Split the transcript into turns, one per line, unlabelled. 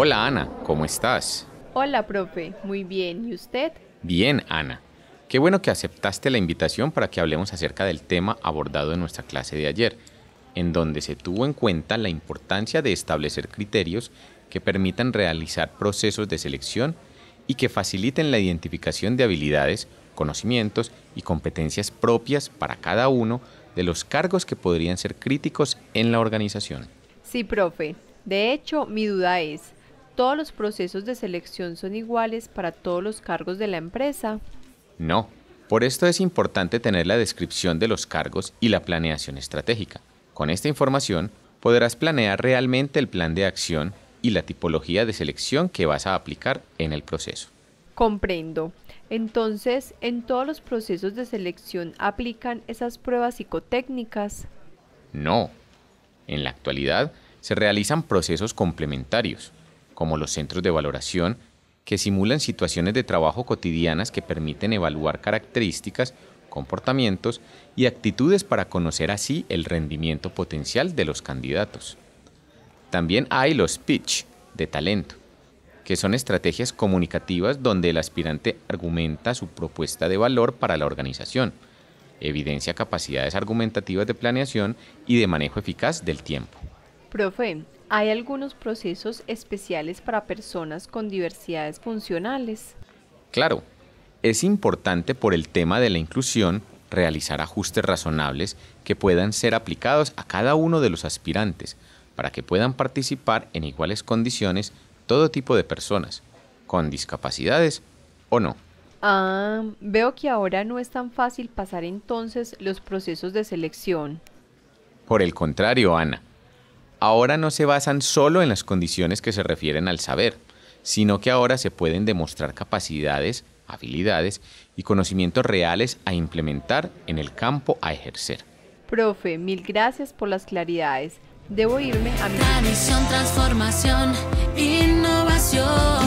Hola Ana, ¿cómo estás?
Hola, profe, muy bien. ¿Y usted?
Bien, Ana. Qué bueno que aceptaste la invitación para que hablemos acerca del tema abordado en nuestra clase de ayer, en donde se tuvo en cuenta la importancia de establecer criterios que permitan realizar procesos de selección y que faciliten la identificación de habilidades, conocimientos y competencias propias para cada uno de los cargos que podrían ser críticos en la organización.
Sí, profe. De hecho, mi duda es, todos los procesos de selección son iguales para todos los cargos de la empresa?
No. Por esto es importante tener la descripción de los cargos y la planeación estratégica. Con esta información podrás planear realmente el plan de acción y la tipología de selección que vas a aplicar en el proceso.
Comprendo. Entonces, ¿en todos los procesos de selección aplican esas pruebas psicotécnicas?
No. En la actualidad, se realizan procesos complementarios, como los centros de valoración, que simulan situaciones de trabajo cotidianas que permiten evaluar características, comportamientos y actitudes para conocer así el rendimiento potencial de los candidatos. También hay los pitch de talento, que son estrategias comunicativas donde el aspirante argumenta su propuesta de valor para la organización, evidencia capacidades argumentativas de planeación y de manejo eficaz del tiempo.
Profe, hay algunos procesos especiales para personas con diversidades funcionales.
Claro, es importante por el tema de la inclusión realizar ajustes razonables que puedan ser aplicados a cada uno de los aspirantes para que puedan participar en iguales condiciones todo tipo de personas, con discapacidades o no.
Ah, veo que ahora no es tan fácil pasar entonces los procesos de selección.
Por el contrario, Ana, ahora no se basan solo en las condiciones que se refieren al saber, sino que ahora se pueden demostrar capacidades, habilidades y conocimientos reales a implementar en el campo a ejercer.
Profe, mil gracias por las claridades. Debo irme a mi... Tradición, transformación, innovación.